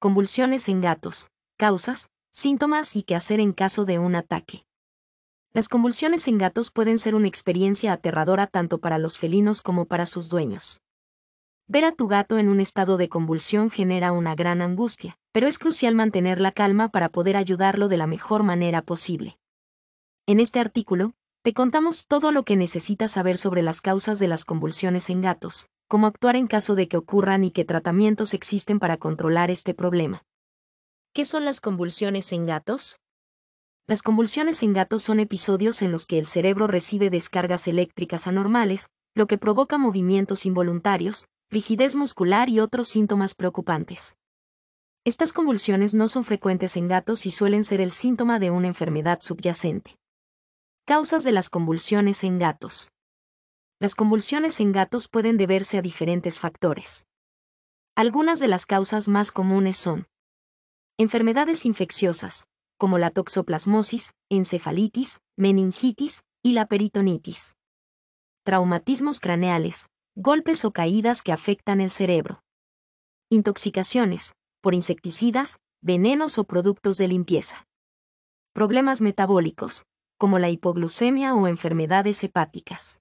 convulsiones en gatos, causas, síntomas y qué hacer en caso de un ataque. Las convulsiones en gatos pueden ser una experiencia aterradora tanto para los felinos como para sus dueños. Ver a tu gato en un estado de convulsión genera una gran angustia, pero es crucial mantener la calma para poder ayudarlo de la mejor manera posible. En este artículo, te contamos todo lo que necesitas saber sobre las causas de las convulsiones en gatos, cómo actuar en caso de que ocurran y qué tratamientos existen para controlar este problema. ¿Qué son las convulsiones en gatos? Las convulsiones en gatos son episodios en los que el cerebro recibe descargas eléctricas anormales, lo que provoca movimientos involuntarios, rigidez muscular y otros síntomas preocupantes. Estas convulsiones no son frecuentes en gatos y suelen ser el síntoma de una enfermedad subyacente. Causas de las convulsiones en gatos. Las convulsiones en gatos pueden deberse a diferentes factores. Algunas de las causas más comunes son enfermedades infecciosas, como la toxoplasmosis, encefalitis, meningitis y la peritonitis. Traumatismos craneales, golpes o caídas que afectan el cerebro. Intoxicaciones, por insecticidas, venenos o productos de limpieza. Problemas metabólicos, como la hipoglucemia o enfermedades hepáticas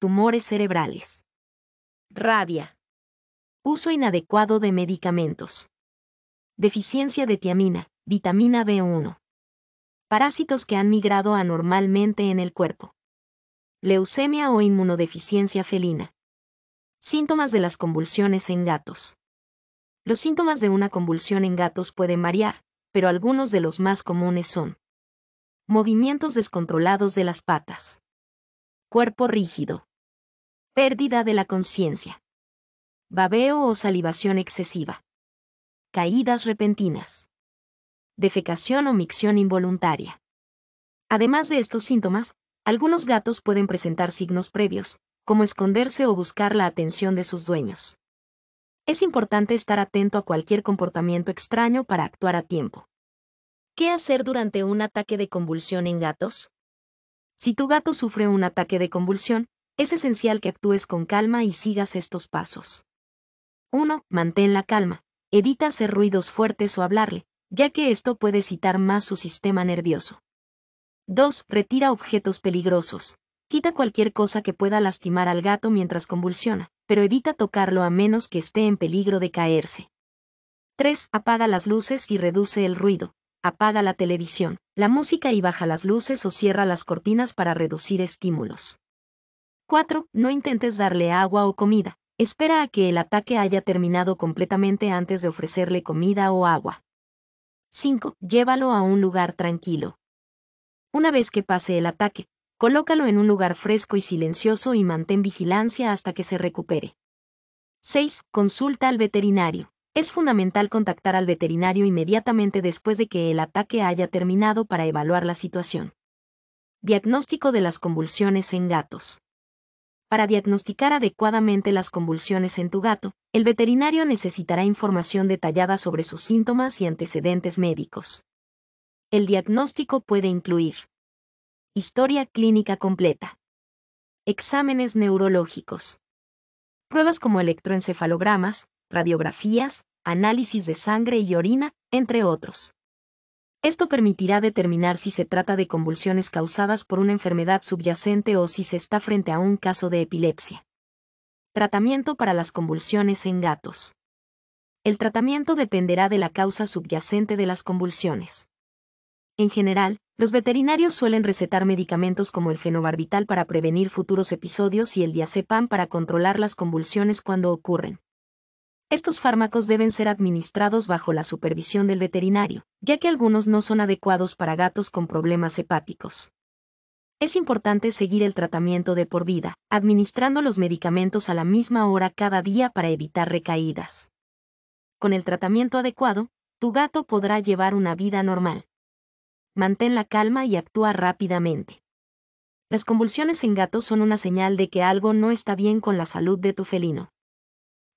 tumores cerebrales. Rabia. Uso inadecuado de medicamentos. Deficiencia de tiamina, vitamina B1. Parásitos que han migrado anormalmente en el cuerpo. Leucemia o inmunodeficiencia felina. Síntomas de las convulsiones en gatos. Los síntomas de una convulsión en gatos pueden variar, pero algunos de los más comunes son movimientos descontrolados de las patas, cuerpo rígido, Pérdida de la conciencia. Babeo o salivación excesiva. Caídas repentinas. Defecación o micción involuntaria. Además de estos síntomas, algunos gatos pueden presentar signos previos, como esconderse o buscar la atención de sus dueños. Es importante estar atento a cualquier comportamiento extraño para actuar a tiempo. ¿Qué hacer durante un ataque de convulsión en gatos? Si tu gato sufre un ataque de convulsión, es esencial que actúes con calma y sigas estos pasos. 1. Mantén la calma. Evita hacer ruidos fuertes o hablarle, ya que esto puede excitar más su sistema nervioso. 2. Retira objetos peligrosos. Quita cualquier cosa que pueda lastimar al gato mientras convulsiona, pero evita tocarlo a menos que esté en peligro de caerse. 3. Apaga las luces y reduce el ruido. Apaga la televisión, la música y baja las luces o cierra las cortinas para reducir estímulos. 4. No intentes darle agua o comida. Espera a que el ataque haya terminado completamente antes de ofrecerle comida o agua. 5. Llévalo a un lugar tranquilo. Una vez que pase el ataque, colócalo en un lugar fresco y silencioso y mantén vigilancia hasta que se recupere. 6. Consulta al veterinario. Es fundamental contactar al veterinario inmediatamente después de que el ataque haya terminado para evaluar la situación. Diagnóstico de las convulsiones en gatos. Para diagnosticar adecuadamente las convulsiones en tu gato, el veterinario necesitará información detallada sobre sus síntomas y antecedentes médicos. El diagnóstico puede incluir historia clínica completa, exámenes neurológicos, pruebas como electroencefalogramas, radiografías, análisis de sangre y orina, entre otros. Esto permitirá determinar si se trata de convulsiones causadas por una enfermedad subyacente o si se está frente a un caso de epilepsia. Tratamiento para las convulsiones en gatos. El tratamiento dependerá de la causa subyacente de las convulsiones. En general, los veterinarios suelen recetar medicamentos como el fenobarbital para prevenir futuros episodios y el diazepam para controlar las convulsiones cuando ocurren. Estos fármacos deben ser administrados bajo la supervisión del veterinario, ya que algunos no son adecuados para gatos con problemas hepáticos. Es importante seguir el tratamiento de por vida, administrando los medicamentos a la misma hora cada día para evitar recaídas. Con el tratamiento adecuado, tu gato podrá llevar una vida normal. Mantén la calma y actúa rápidamente. Las convulsiones en gatos son una señal de que algo no está bien con la salud de tu felino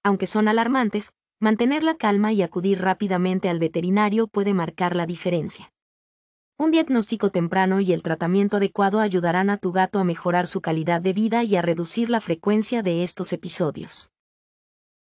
aunque son alarmantes, mantener la calma y acudir rápidamente al veterinario puede marcar la diferencia. Un diagnóstico temprano y el tratamiento adecuado ayudarán a tu gato a mejorar su calidad de vida y a reducir la frecuencia de estos episodios.